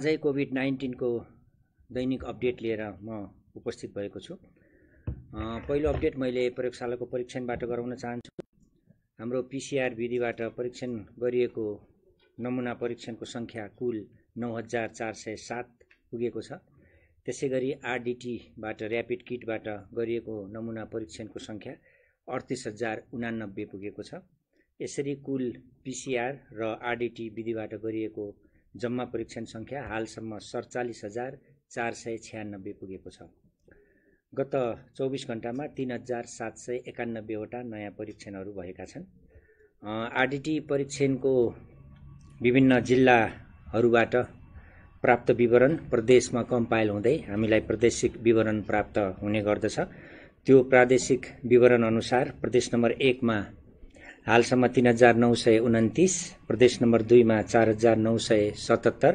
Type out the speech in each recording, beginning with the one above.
आजै कोभिड नाइन्टिनको दैनिक अपडेट लिएर म उपस्थित भएको छु पहिलो अपडेट मैले प्रयोगशालाको परीक्षणबाट गराउन चाहन्छु हाम्रो पिसिआर विधिबाट परीक्षण गरिएको नमुना परीक्षणको सङ्ख्या कुल नौ हजार चार सय सात पुगेको छ त्यसै गरी आरडिटीबाट ऱ्यापिड किटबाट गरिएको नमुना परीक्षणको सङ्ख्या अडतिस हजार उनानब्बे पुगेको छ यसरी कुल पिसिआर र आरडिटी विधिबाट गरिएको जम्मा परीक्षण सङ्ख्या हालसम्म सडचालिस हजार चार सय छ्यानब्बे पुगेको छ गत चौबिस घन्टामा तिन हजार सात सय एकानब्बेवटा नयाँ परीक्षणहरू भएका छन् आरडिटी परीक्षणको विभिन्न जिल्लाहरूबाट प्राप्त विवरण प्रदेशमा कम्पाइल हुँदै हामीलाई प्रादेशिक विवरण प्राप्त हुने गर्दछ त्यो प्रादेशिक विवरणअनुसार प्रदेश नम्बर एकमा हालसम्म तिन हजार नौ सय उन्तिस प्रदेश नम्बर दुईमा चार हजार नौ सय सतहत्तर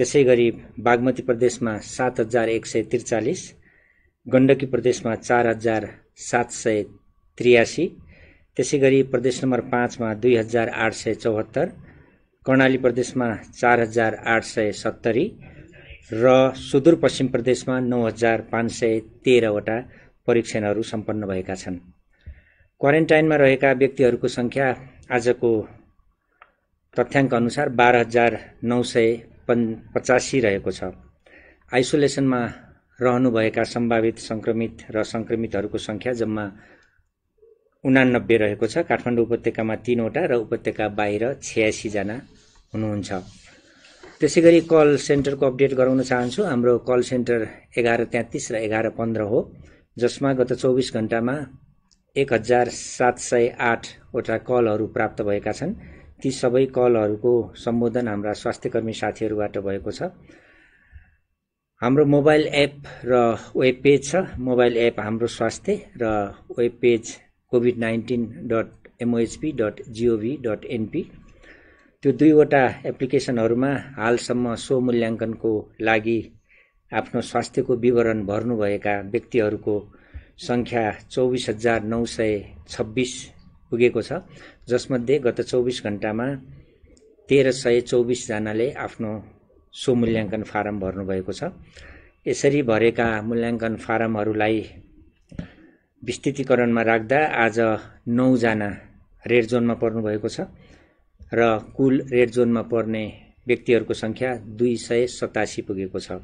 त्यसै गरी बागमती प्रदेशमा सात हजार एक सय त्रिचालिस गण्डकी प्रदेशमा चार हजार सात सय त्रियासी त्यसै गरी प्रदेश नम्बर पाँचमा दुई हजार आठ सय चौहत्तर कर्णाली प्रदेशमा चार हजार आठ सय सत्तरी र सुदूरपश्चिम प्रदेशमा नौ हजार पाँच सय तेह्रवटा परीक्षणहरू सम्पन्न भएका छन् क्वारेन्टाइनमा रहेका व्यक्तिहरूको सङ्ख्या आजको तथ्याङ्क अनुसार बाह्र हजार नौ सय पन् पचासी रहेको छ आइसोलेसनमा रहनुभएका सम्भावित सङ्क्रमित र सङ्क्रमितहरूको सङ्ख्या जम्मा उनानब्बे रहेको छ काठमाडौँ उपत्यकामा तिनवटा र उपत्यका बाहिर छयासीजना हुनुहुन्छ त्यसै गरी कल सेन्टरको अपडेट गराउन चाहन्छु हाम्रो कल सेन्टर एघार तेत्तिस र एघार पन्ध्र हो जसमा गत चौबिस घन्टामा एक हजार सात सय आठवटा कलहरू प्राप्त भएका छन् ती सबै कलहरूको सम्बोधन हाम्रा स्वास्थ्यकर्मी साथीहरूबाट भएको छ हाम्रो मोबाइल एप र वेब पेज छ मोबाइल एप हाम्रो स्वास्थ्य र web page covid nineteen dot MOHP dot GOV dot NP त्यो दुईवटा एप्लिकेसनहरूमा हालसम्म सो मूल्याङ्कनको लागि आफ्नो स्वास्थ्यको विवरण भर्नुभएका व्यक्तिहरूको सङ्ख्या चौबिस हजार नौ सय छब्बिस पुगेको छ जसमध्ये गत चौबिस घन्टामा तेह्र सय चौबिसजनाले आफ्नो सो मूल्याङ्कन फारम भर्नुभएको छ यसरी भरेका मूल्याङ्कन फारमहरूलाई विस्तृतिकरणमा राख्दा आज नौजना रेड जोनमा पर्नुभएको छ र कुल रेड जोनमा पर्ने व्यक्तिहरूको सङ्ख्या दुई सय सतासी पुगेको छ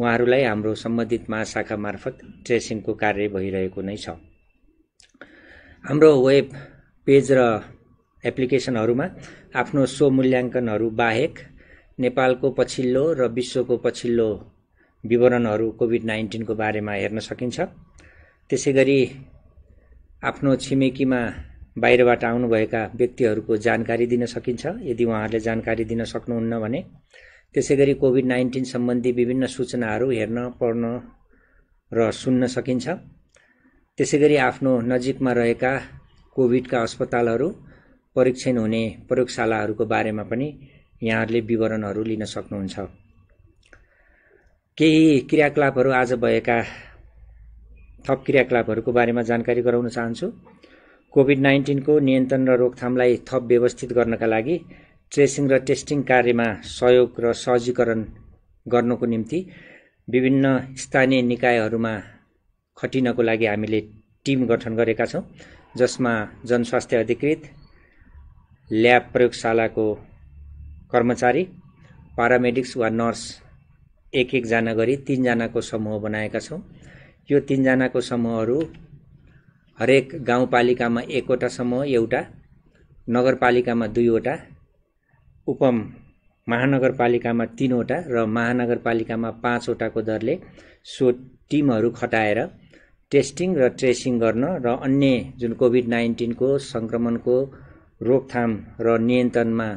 उहाँहरूलाई हाम्रो सम्बन्धित महाशाखा मार्फत ट्रेसिङको कार्य भइरहेको नै छ हाम्रो वेब पेज र एप्लिकेसनहरूमा आफ्नो सो मूल्याङ्कनहरू बाहेक नेपालको पछिल्लो र विश्वको पछिल्लो विवरणहरू कोभिड नाइन्टिनको बारेमा हेर्न सकिन्छ त्यसै गरी आफ्नो छिमेकीमा बाहिरबाट आउनुभएका व्यक्तिहरूको जानकारी दिन सकिन्छ यदि उहाँहरूले जानकारी दिन सक्नुहुन्न भने त्यसै गरी कोभिड नाइन्टिन सम्बन्धी विभिन्न सूचनाहरू हेर्न पढ्न र सुन्न सकिन्छ त्यसै गरी आफ्नो नजिकमा रहेका कोभिडका अस्पतालहरू परीक्षण हुने प्रयोगशालाहरूको बारेमा पनि यहाँहरूले विवरणहरू लिन सक्नुहुन्छ केही क्रियाकलापहरू आज भएका थप क्रियाकलापहरूको बारेमा जानकारी गराउन चाहन्छु कोभिड नाइन्टिनको नियन्त्रण र रोकथामलाई थप व्यवस्थित गर्नका लागि ट्रेसिङ र टेस्टिङ कार्यमा सहयोग र सहजीकरण गर्नको निम्ति विभिन्न स्थानीय निकायहरूमा खटिनको लागि हामीले टिम गठन गरेका छौँ जसमा जनस्वास्थ्य अधिकृत ल्याब प्रयोगशालाको कर्मचारी पारामेडिक्स वा नर्स एक एकजना गरी तिनजनाको समूह बनाएका छौँ यो तिनजनाको समूहहरू हरेक गाउँपालिकामा एकवटा समूह एउटा नगरपालिकामा दुईवटा उपम महानगरपालिकामा तिनवटा र महानगरपालिकामा पाँचवटाको दरले सो टिमहरू खटाएर टेस्टिङ र ट्रेसिङ गर्न र अन्य जुन कोभिड नाइन्टिनको सङ्क्रमणको रोकथाम र नियन्त्रणमा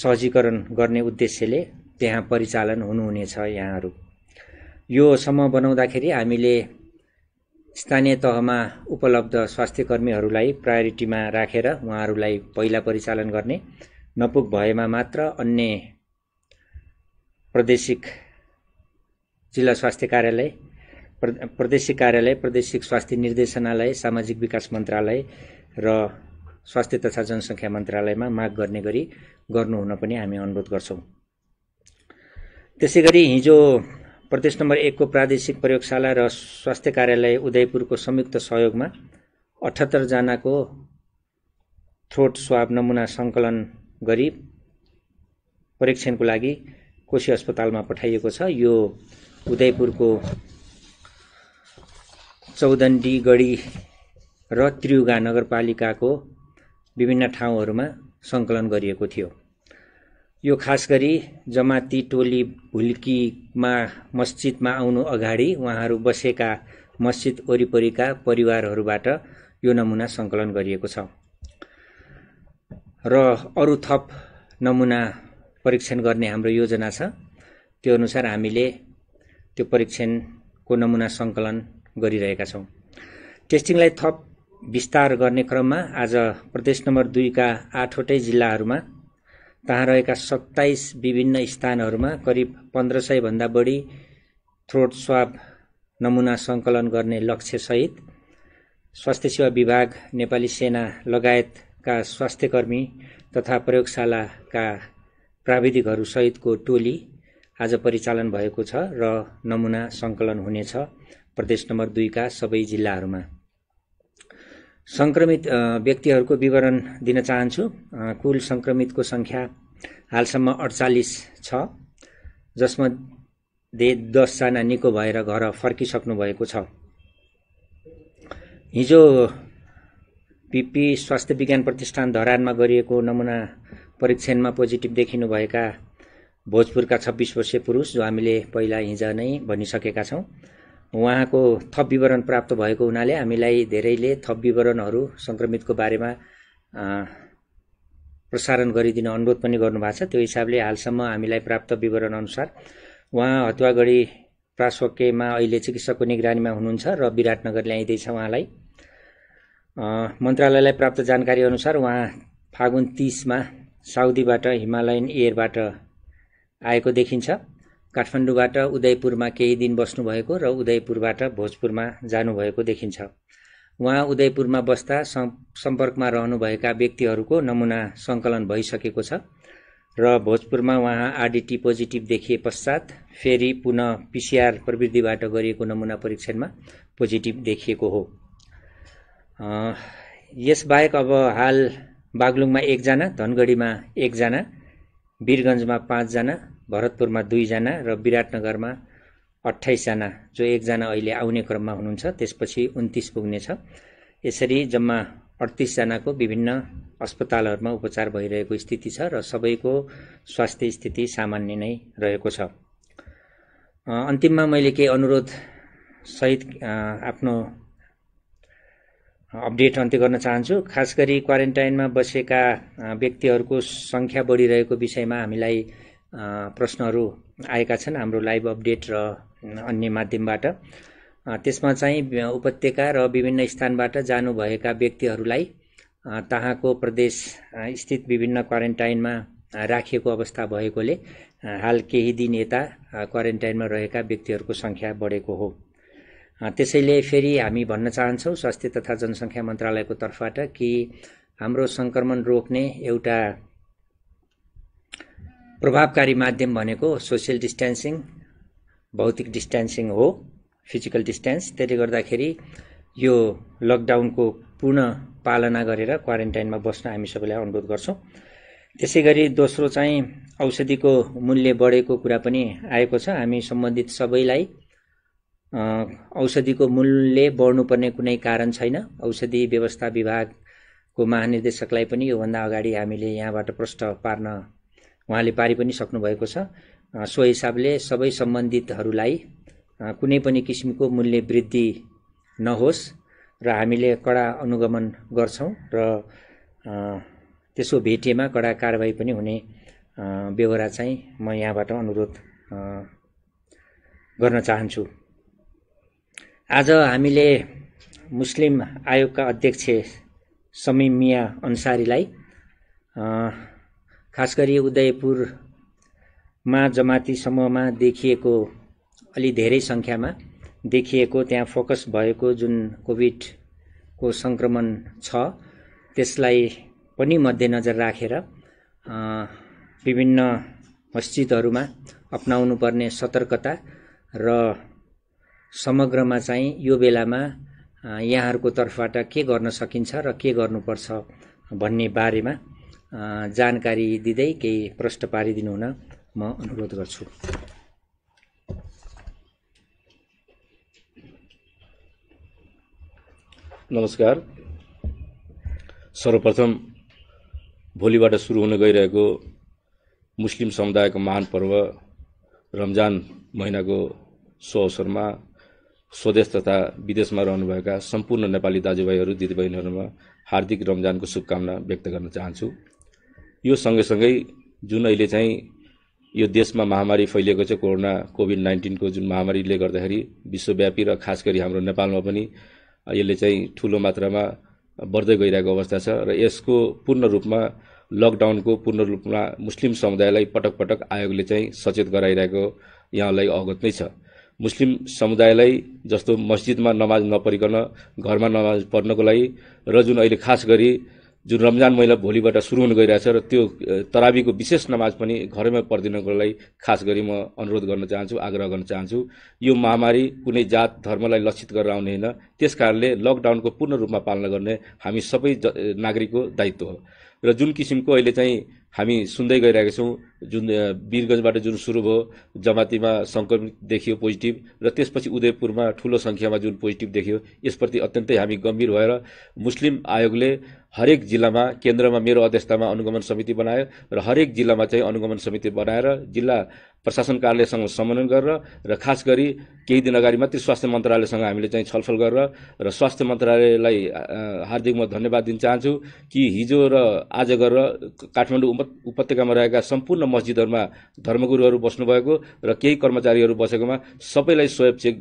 सहजीकरण गर्ने उद्देश्यले त्यहाँ परिचालन हुनुहुनेछ यहाँहरू यो समूह बनाउँदाखेरि हामीले स्थानीय तहमा उपलब्ध स्वास्थ्य कर्मीहरूलाई प्रायोरिटीमा राखेर उहाँहरूलाई पहिला परिचालन गर्ने नपुग भएमा मात्र अन्य प्रदेशिक जिल्ला स्वास्थ्य कार्यालय प्रदेशिक कार्यालय प्रदेशिक स्वास्थ्य निर्देशनालय सामाजिक विकास मन्त्रालय र स्वास्थ्य तथा जनसङ्ख्या मन्त्रालयमा माग गर्ने गरी गर्नुहुन पनि हामी अनुरोध गर्छौँ त्यसै गरी हिजो प्रदेश नम्बर एकको प्रादेशिक प्रयोगशाला र स्वास्थ्य कार्यालय उदयपुरको संयुक्त सहयोगमा अठहत्तरजनाको थ्रोट स्वाब नमुना सङ्कलन गरी परीक्षणको लागि कोशी अस्पतालमा पठाइएको छ यो उदयपुरको चौदण्डी गढी र त्रियुगा नगरपालिकाको विभिन्न ठाउँहरूमा सङ्कलन गरिएको थियो यो खास गरी जमाती टोली भुल्कीमा मस्जिदमा आउनु अगाडि उहाँहरू बसेका मस्जिद वरिपरिका परिवारहरूबाट यो नमुना सङ्कलन गरिएको छ र अरू थप नमुना परीक्षण गर्ने हाम्रो योजना छ त्यो अनुसार हामीले त्यो परीक्षणको नमुना सङ्कलन गरिरहेका छौँ टेस्टिङलाई थप विस्तार गर्ने क्रममा आज प्रदेश नम्बर दुईका आठवटै जिल्लाहरूमा त्यहाँ रहेका सत्ताइस विभिन्न स्थानहरूमा करिब पन्ध्र सयभन्दा बढी थ्रोट स्वाब नमुना सङ्कलन गर्ने लक्ष्यसहित स्वास्थ्य सेवा विभाग नेपाली सेना लगायत का स्वास्थ्यकर्मी तथा प्रयोगशालाका सहितको टोली आज परिचालन भएको छ र नमुना सङ्कलन हुनेछ प्रदेश नम्बर दुईका सबै जिल्लाहरूमा सङ्क्रमित व्यक्तिहरूको विवरण दिन चाहन्छु कुल सङ्क्रमितको सङ्ख्या हालसम्म अडचालिस छ जसमध्ये दसजना निको भएर घर फर्किसक्नु भएको छ हिजो पिपी स्वास्थ्य विज्ञान प्रतिष्ठान धरानमा गरिएको नमुना परीक्षणमा पोजिटिभ देखिनुभएका भोजपुरका छब्बिस वर्षीय पुरुष जो हामीले पहिला हिज नै भनिसकेका छौँ उहाँको थप विवरण प्राप्त भएको हुनाले हामीलाई धेरैले थप विवरणहरू सङ्क्रमितको बारेमा प्रसारण गरिदिन अनुरोध पनि गर्नुभएको छ त्यो हिसाबले हालसम्म हामीलाई प्राप्त विवरण अनुसार उहाँ हतुवागढी प्रास्वकेमा अहिले चिकित्सकको निगरानीमा हुनुहुन्छ र विराटनगर ल्याइँदैछ उहाँलाई मन्त्रालयलाई प्राप्त जानकारी अनुसार उहाँ फागुन तिसमा साउदीबाट हिमालयन एयरबाट आएको देखिन्छ काठमाडौँबाट उदयपुरमा केही दिन बस्नुभएको र उदयपुरबाट भोजपुरमा जानुभएको देखिन्छ उहाँ उदयपुरमा बस्दा सम्पर्कमा रहनुभएका व्यक्तिहरूको नमुना सङ्कलन भइसकेको छ र भोजपुरमा उहाँ आरडिटी पोजिटिभ देखिए पश्चात फेरि पुनः पिसिआर प्रविधिबाट गरिएको नमुना परीक्षणमा पोजिटिभ देखिएको हो यसबाहेक अब हाल बागलुङमा एकजना धनगढीमा एकजना वीरगन्जमा पाँचजना भरतपुरमा दुईजना र विराटनगरमा अठाइसजना जो एकजना अहिले आउने क्रममा हुनुहुन्छ त्यसपछि उन्तिस पुग्नेछ यसरी जम्मा अडतिसजनाको विभिन्न अस्पतालहरूमा उपचार भइरहेको स्थिति छ र सबैको स्वास्थ्य स्थिति सामान्य नै रहेको छ अन्तिममा मैले केही अनुरोध सहित आफ्नो अपडेट अन्त्य गर्न चाहन्छु खास गरी क्वारेन्टाइनमा बसेका व्यक्तिहरूको सङ्ख्या बढिरहेको विषयमा हामीलाई प्रश्नहरू आएका छन् हाम्रो लाइभ अपडेट र अन्य माध्यमबाट त्यसमा चाहिँ उपत्यका र विभिन्न स्थानबाट जानुभएका व्यक्तिहरूलाई तहाँको प्रदेश स्थित विभिन्न क्वारेन्टाइनमा राखिएको अवस्था भएकोले हाल केही दिन यता क्वारेन्टाइनमा रहेका व्यक्तिहरूको सङ्ख्या बढेको हो त्यसैले फेरि हामी भन्न चाहन्छौँ स्वास्थ्य तथा जनसङ्ख्या मन्त्रालयको तर्फबाट कि हाम्रो सङ्क्रमण रोक्ने एउटा प्रभावकारी माध्यम भनेको सोसियल डिस्टेन्सिङ भौतिक डिस्टेन्सिङ हो फिजिकल डिस्टेन्स त्यसले गर्दाखेरि यो लकडाउनको पूर्ण पालना गरेर क्वारेन्टाइनमा बस्न हामी सबैलाई अनुरोध गर्छौँ त्यसै गरी दोस्रो चाहिँ औषधिको मूल्य बढेको कुरा पनि आएको छ हामी सम्बन्धित सबैलाई औषधिको मूल्य बढ्नुपर्ने कुनै कारण छैन औषधि व्यवस्था विभागको महानिर्देशकलाई पनि योभन्दा अगाडि हामीले यहाँबाट प्रष्ट पार्न उहाँले पारि पनि सक्नुभएको छ सो हिसाबले सबै सम्बन्धितहरूलाई कुनै पनि किसिमको मूल्य वृद्धि नहोस् र हामीले कडा अनुगमन गर्छौँ र त्यसो भेटेमा कडा कारवाही पनि हुने बेहोरा चाहिँ म यहाँबाट अनुरोध गर्न चाहन्छु आज हामीले मुस्लिम आयोगका अध्यक्ष समीम मिया अन्सारीलाई खास गरी उदयपुरमा जमाती समूहमा देखिएको अलि धेरै सङ्ख्यामा देखिएको त्यहाँ फोकस भएको जुन कोभिडको सङ्क्रमण छ त्यसलाई पनि मध्यनजर राखेर विभिन्न मस्जिदहरूमा पर्ने सतर्कता र समग्रमा चाहिँ यो बेलामा यहाँहरूको तर्फबाट के गर्न सकिन्छ र के गर्नुपर्छ भन्ने बारेमा जानकारी दिँदै केही प्रश्न पारिदिनु हुन म अनुरोध गर्छु नमस्कार सर्वप्रथम भोलिबाट सुरु हुन गइरहेको मुस्लिम समुदायको महान पर्व रमजान महिनाको सो अवसरमा स्वदेश तथा विदेशमा रहनुभएका सम्पूर्ण नेपाली दाजुभाइहरू दिदीबहिनीहरूमा हार्दिक रमजानको शुभकामना व्यक्त गर्न चाहन्छु यो सँगैसँगै जुन अहिले चाहिँ यो देशमा महामारी फैलिएको छ कोरोना कोभिड नाइन्टिनको जुन महामारीले गर्दाखेरि विश्वव्यापी र खास गरी हाम्रो नेपालमा पनि यसले चाहिँ ठुलो मात्रामा बढ्दै गइरहेको अवस्था छ र यसको पूर्ण रूपमा लकडाउनको पूर्ण रूपमा मुस्लिम समुदायलाई पटक पटक आयोगले चाहिँ सचेत गराइरहेको यहाँलाई अवगत नै छ मुस्लिम समुदायलाई जस्तो मस्जिदमा नमाज नपरिकन घरमा नमाज पढ्नको लागि र जुन अहिले खास गरी जुन रमजान महिला भोलिबाट सुरु हुन गइरहेछ र त्यो तराबीको विशेष नमाज पनि घरमै पढिदिनको लागि खास गरी म अनुरोध गर्न चाहन्छु आग्रह गर्न चाहन्छु यो महामारी कुनै जात धर्मलाई लक्षित गरेर आउने होइन त्यस कारणले लकडाउनको पूर्ण रूपमा पालना गर्ने हामी सबै नागरिकको दायित्व हो र जुन किसिमको अहिले चाहिँ हामी सुन्दै गइरहेका छौँ जुन वीरगञ्जबाट जुन सुरु भयो जमातीमा सङ्क्रमित देखियो पोजिटिभ र त्यसपछि उदयपुरमा ठुलो सङ्ख्यामा जुन पोजिटिभ देखियो यसप्रति अत्यन्तै हामी गम्भीर भएर मुस्लिम आयोगले हरेक जिल्लामा केन्द्रमा मेरो अध्यक्षतामा अनुगमन समिति बनायो र हरेक जिल्लामा चाहिँ अनुगमन समिति बनाएर जिल्ला प्रशासन कार्यालयसँग समन्वय गरेर र खास गरी केही दिन अगाडि मात्रै स्वास्थ्य मन्त्रालयसँग हामीले चाहिँ छलफल गरेर र स्वास्थ्य मन्त्रालयलाई हार्दिक म धन्यवाद दिन चाहन्छु कि हिजो र आज गरेर काठमाडौँ उपत्यकामा रहेका सम्पूर्ण मस्जिदहरूमा धर्मगुरुहरू बस्नुभएको र केही कर्मचारीहरू बसेकोमा सबैलाई स्वयं चेक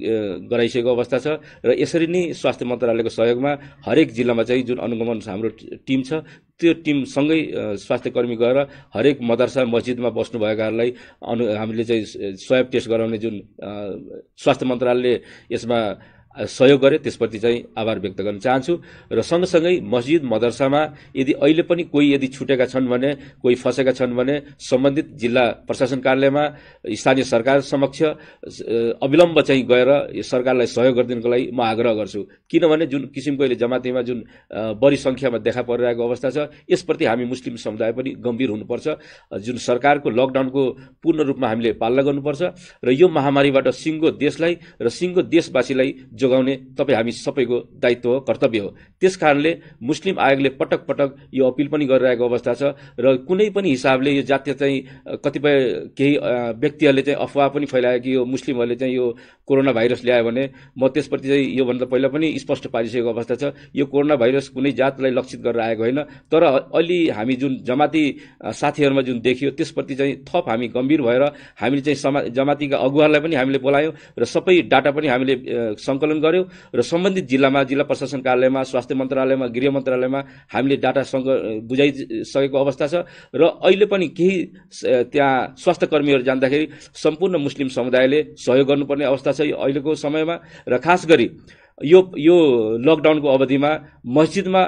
गराइसकेको अवस्था छ र यसरी नै स्वास्थ्य मन्त्रालयको सहयोगमा हरेक जिल्लामा चाहिँ जुन अनुगमन हाम्रो टिम छ त्यो टिमसँगै स्वास्थ्य कर्मी गएर हरेक मदरसा मस्जिदमा बस्नुभएकाहरूलाई अनु हामीले चाहिँ स्वाब टेस्ट गराउने जुन स्वास्थ्य मन्त्रालयले यसमा सहयोग गरे त्यसप्रति चाहिँ आभार व्यक्त गर्न चाहन्छु र सँगसँगै मस्जिद मदरसामा यदि अहिले पनि कोही यदि छुटेका छन् भने कोही फसेका छन् भने सम्बन्धित जिल्ला प्रशासन कार्यालयमा स्थानीय सरकार समक्ष अविलम्ब चाहिँ गएर सरकारलाई सहयोग गरिदिनुको लागि म आग्रह गर्छु किनभने जुन किसिमको अहिले जमातीमा जुन बढी सङ्ख्यामा देखा परिरहेको अवस्था छ यसप्रति हामी मुस्लिम समुदाय पनि गम्भीर हुनुपर्छ जुन सरकारको लकडाउनको पूर्ण रूपमा हामीले पालना गर्नुपर्छ र यो महामारीबाट सिङ्गो देशलाई र सिङ्गो देशवासीलाई जोगाउने तपाईँ हामी सबैको दायित्व हो कर्तव्य हो त्यस कारणले मुस्लिम आयोगले पटक पटक यो अपिल पनि गरिरहेको अवस्था छ र कुनै पनि हिसाबले यो जातीय चाहिँ कतिपय केही व्यक्तिहरूले चाहिँ अफवाह पनि फैलायो कि यो मुस्लिमहरूले चाहिँ यो कोरोना भाइरस ल्यायो भने म त्यसप्रति चाहिँ योभन्दा पहिला पनि स्पष्ट पारिसकेको अवस्था छ यो कोरोना भाइरस कुनै जातलाई लक्षित गरेर आएको होइन तर अलि हामी जुन जमाती साथीहरूमा जुन देखियो त्यसप्रति चाहिँ थप हामी गम्भीर भएर हामीले चाहिँ समा जमातीका अगुवाहरूलाई पनि हामीले बोलायौँ र सबै डाटा पनि हामीले सङ्कलन सङ्कलन गऱ्यौँ र सम्बन्धित जिल्लामा जिल्ला प्रशासन कार्यालयमा स्वास्थ्य मन्त्रालयमा गृह मन्त्रालयमा हामीले डाटा सङ्क बुझाइसकेको अवस्था छ र अहिले पनि केही त्यहाँ स्वास्थ्य कर्मीहरू जाँदाखेरि सम्पूर्ण मुस्लिम समुदायले सहयोग गर्नुपर्ने अवस्था छ यो अहिलेको समयमा र खास गरी यो यो लकडाउनको अवधिमा मस्जिदमा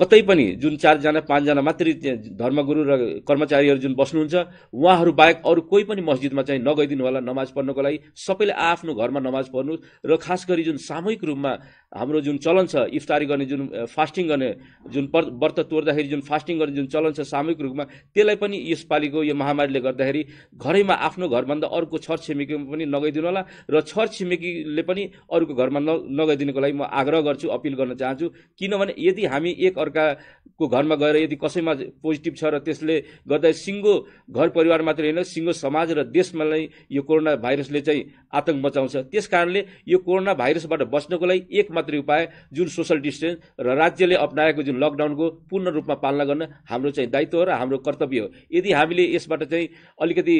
कतै पनि जुन चारजना पाँचजना मात्रै धर्मगुरु र कर्मचारीहरू जुन बस्नुहुन्छ उहाँहरू बाहेक अरू कोही पनि मस्जिदमा चाहिँ नगइदिनु होला नमाज पढ्नको लागि सबैले आफ्नो घरमा नमाज पढ्नु र खास गरी जुन सामूहिक रूपमा हाम्रो जुन चलन छ इफ्तारी गर्ने जुन फास्टिङ गर्ने जुन व्रत तोड्दाखेरि जुन फास्टिङ गर्ने जुन चलन छ सामूहिक रूपमा त्यसलाई पनि यसपालिको यो महामारीले गर्दाखेरि घरैमा आफ्नो घरभन्दा अर्को छर छिमेकीमा पनि नगइदिनु होला र छर छिमेकीले पनि अरूको घरमा न नगइदिनुको लागि म आग्रह गर्छु अपिल गर्न चाहन्छु किनभने यदि हामी एक अर्काको घरमा गएर यदि कसैमा पोजिटिभ छ र त्यसले गर्दा सिङ्गो घर परिवार मात्र होइन सिङ्गो समाज र देशमा नै यो कोरोना भाइरसले चाहिँ आतंक मचाउँछ त्यस कारणले यो कोरोना भाइरसबाट बस्नको लागि एक मात्रै उपाय जुन सोसल डिस्टेन्स र राज्यले अप्नाएको जुन लकडाउनको पूर्ण रूपमा पालना गर्न हाम्रो चाहिँ दायित्व हो र हाम्रो कर्तव्य हो यदि हामीले यसबाट चाहिँ अलिकति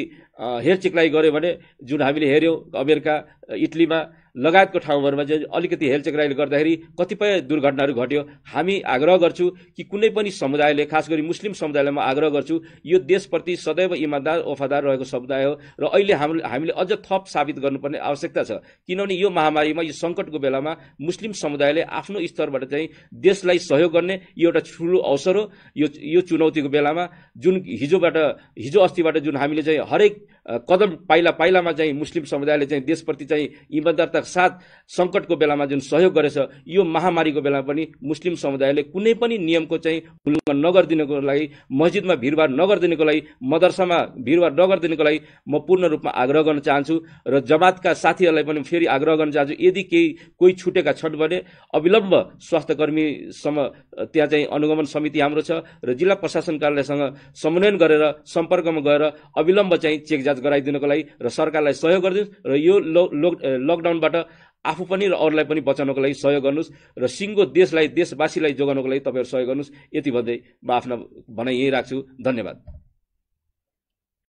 हेरचेक्लाई गऱ्यौँ भने जुन हामीले हेऱ्यौँ अमेरिका इटलीमा लगायतको ठाउँहरूमा चाहिँ अलिकति हेलचेक्राइले गर्दाखेरि कतिपय दुर्घटनाहरू घट्यो हामी आग्रह गर्छु कि कुनै पनि समुदायले खास गरी मुस्लिम समुदायलाई म आग्रह गर्छु यो देशप्रति सदैव इमान्दार वफादार रहेको समुदाय हो र अहिले हाम हामीले अझ थप साबित गर्नुपर्ने आवश्यकता छ किनभने यो महामारीमा यो सङ्कटको बेलामा मुस्लिम समुदायले आफ्नो स्तरबाट चाहिँ देशलाई सहयोग गर्ने यो एउटा ठुलो अवसर हो यो यो चुनौतीको बेलामा जुन हिजोबाट हिजो अस्तिबाट जुन हामीले चाहिँ हरेक कदम पाइला पाइलामा चाहिँ मुस्लिम समुदायले चाहिँ देशप्रति चाहिँ इमान्दारता साथ सङ्कटको बेलामा जुन सहयोग गरेछ यो महामारीको बेलामा पनि मुस्लिम समुदायले कुनै पनि नियमको चाहिँ उल्लङ्घन नगरिदिनुको लागि मस्जिदमा भिडभाड नगरिदिनुको लागि मदरसामा भिडभाड नगरिदिनुको लागि म पूर्ण रूपमा आग्रह गर्न चाहन्छु र जमातका साथीहरूलाई पनि फेरि आग्रह गर्न चाहन्छु यदि केही कोही छुटेका छन् भने अविलम्ब स्वास्थ्य कर्मीसम्म त्यहाँ चाहिँ अनुगमन समिति हाम्रो छ र जिल्ला प्रशासन कार्यालयसँग समन्वयन गरेर सम्पर्कमा गएर अविलम्ब चाहिँ चेक जाँच गराइदिनुको लागि र सरकारलाई सहयोग गरिदिनु र यो लकडाउनबाट बाट आफू पनि र अरूलाई पनि बचाउनको लागि सहयोग गर्नुहोस् र सिङ्गो देशलाई देशवासीलाई जोगाउनको लागि तपाईँहरू सहयोग गर्नुहोस् यति भन्दै म आफ्नो भनाइ यही राख्छु धन्यवाद